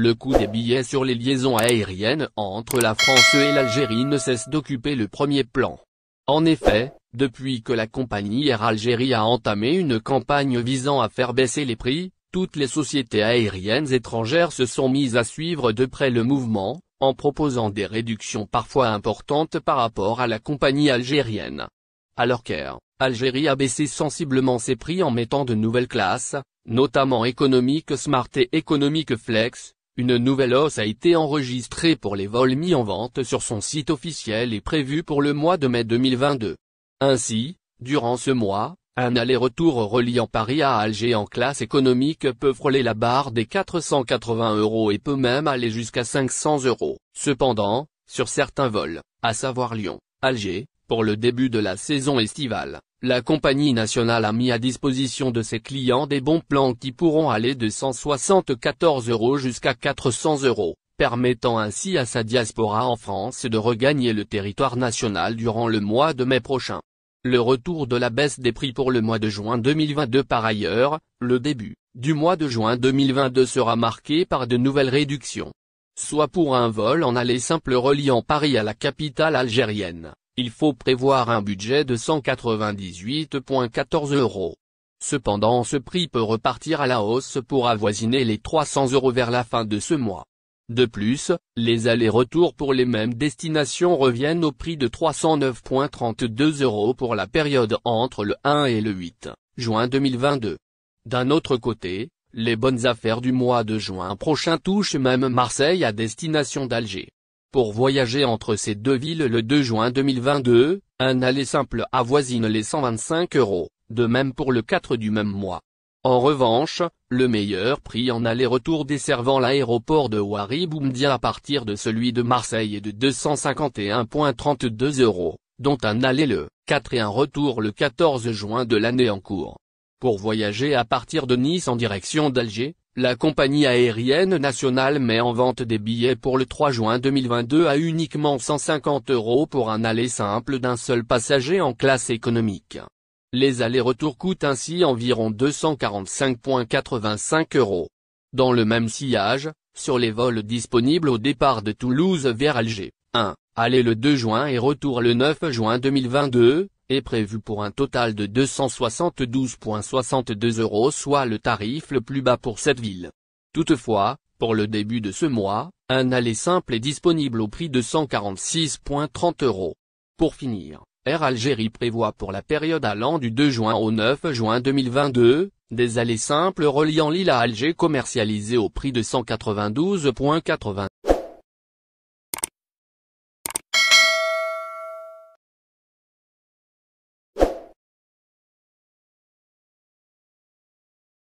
Le coût des billets sur les liaisons aériennes entre la France et l'Algérie ne cesse d'occuper le premier plan. En effet, depuis que la compagnie Air Algérie a entamé une campagne visant à faire baisser les prix, toutes les sociétés aériennes étrangères se sont mises à suivre de près le mouvement, en proposant des réductions parfois importantes par rapport à la compagnie algérienne. Alors qu'Air Algérie a baissé sensiblement ses prix en mettant de nouvelles classes, notamment économique Smart et économique Flex, une nouvelle hausse a été enregistrée pour les vols mis en vente sur son site officiel et prévue pour le mois de mai 2022. Ainsi, durant ce mois, un aller-retour reliant Paris à Alger en classe économique peut frôler la barre des 480 euros et peut même aller jusqu'à 500 euros. Cependant, sur certains vols, à savoir Lyon, Alger, pour le début de la saison estivale, la compagnie nationale a mis à disposition de ses clients des bons plans qui pourront aller de 174 euros jusqu'à 400 euros, permettant ainsi à sa diaspora en France de regagner le territoire national durant le mois de mai prochain. Le retour de la baisse des prix pour le mois de juin 2022 par ailleurs, le début du mois de juin 2022 sera marqué par de nouvelles réductions soit pour un vol en aller simple reliant Paris à la capitale algérienne, il faut prévoir un budget de 198,14 euros. Cependant ce prix peut repartir à la hausse pour avoisiner les 300 euros vers la fin de ce mois. De plus, les allers-retours pour les mêmes destinations reviennent au prix de 309,32 euros pour la période entre le 1 et le 8 juin 2022. D'un autre côté, les bonnes affaires du mois de juin prochain touchent même Marseille à destination d'Alger. Pour voyager entre ces deux villes le 2 juin 2022, un aller simple avoisine les 125 euros, de même pour le 4 du même mois. En revanche, le meilleur prix en aller-retour desservant l'aéroport de Wari-Boumdia à partir de celui de Marseille est de 251.32 euros, dont un aller le 4 et un retour le 14 juin de l'année en cours. Pour voyager à partir de Nice en direction d'Alger, la compagnie aérienne nationale met en vente des billets pour le 3 juin 2022 à uniquement 150 euros pour un aller simple d'un seul passager en classe économique. Les allers-retours coûtent ainsi environ 245,85 euros. Dans le même sillage, sur les vols disponibles au départ de Toulouse vers Alger, 1, aller le 2 juin et retour le 9 juin 2022, est prévu pour un total de 272,62 euros soit le tarif le plus bas pour cette ville. Toutefois, pour le début de ce mois, un aller simple est disponible au prix de 146,30 euros. Pour finir, Air Algérie prévoit pour la période allant du 2 juin au 9 juin 2022, des allées simples reliant l'île à Alger commercialisées au prix de 192,80.